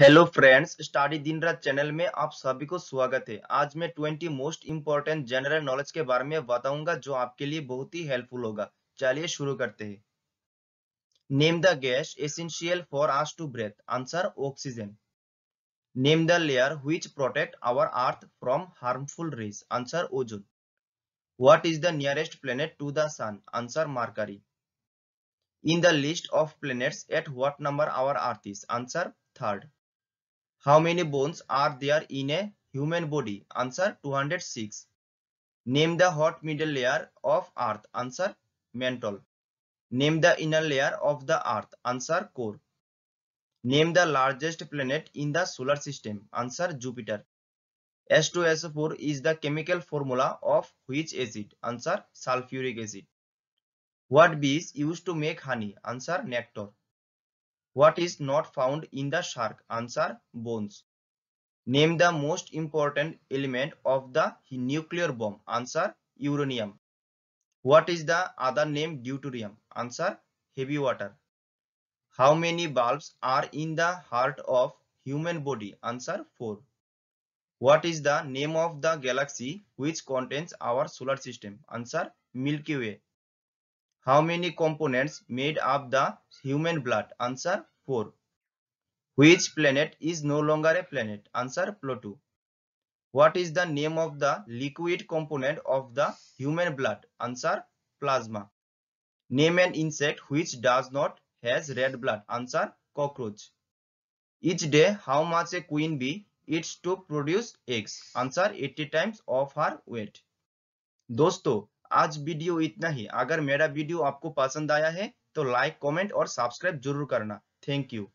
Hello friends study दिन रात channel में आप सभी को स्वागत है आज मैं 20 मोस्ट इंपॉर्टेंट जनरल नॉलेज के बारे में बताऊंगा जो आपके लिए बहुत ही हेल्पफुल होगा चलिए शुरू करते हैं name the gas essential for us to breathe answer oxygen name the layer which protect our earth from harmful rays answer ozone what is the nearest planet to the sun answer mercury in the list of planets at what number our earth is answer third How many bones are there in a human body? Answer 206. Name the hot middle layer of earth. Answer mantle. Name the inner layer of the earth. Answer core. Name the largest planet in the solar system. Answer Jupiter. H2SO4 is the chemical formula of which acid? Answer sulfuric acid. What bees used to make honey? Answer nectar. What is not found in the shark? Answer bones. Name the most important element of the nuclear bomb. Answer uranium. What is the other name deuterium? Answer heavy water. How many bulbs are in the heart of human body? Answer 4. What is the name of the galaxy which contains our solar system? Answer Milky Way. How many components made up the human blood? Answer 4. Which planet is no longer a planet? Answer Pluto. What is the name of the liquid component of the human blood? Answer plasma. Name an insect which does not has red blood. Answer cockroach. Each day how much a queen bee eats to produce eggs? Answer 80 times of her weight. दोस्तों आज video इतना ही अगर मेरा video आपको पसंद आया है तो लाइक कमेंट और सब्सक्राइब जरूर करना थैंक यू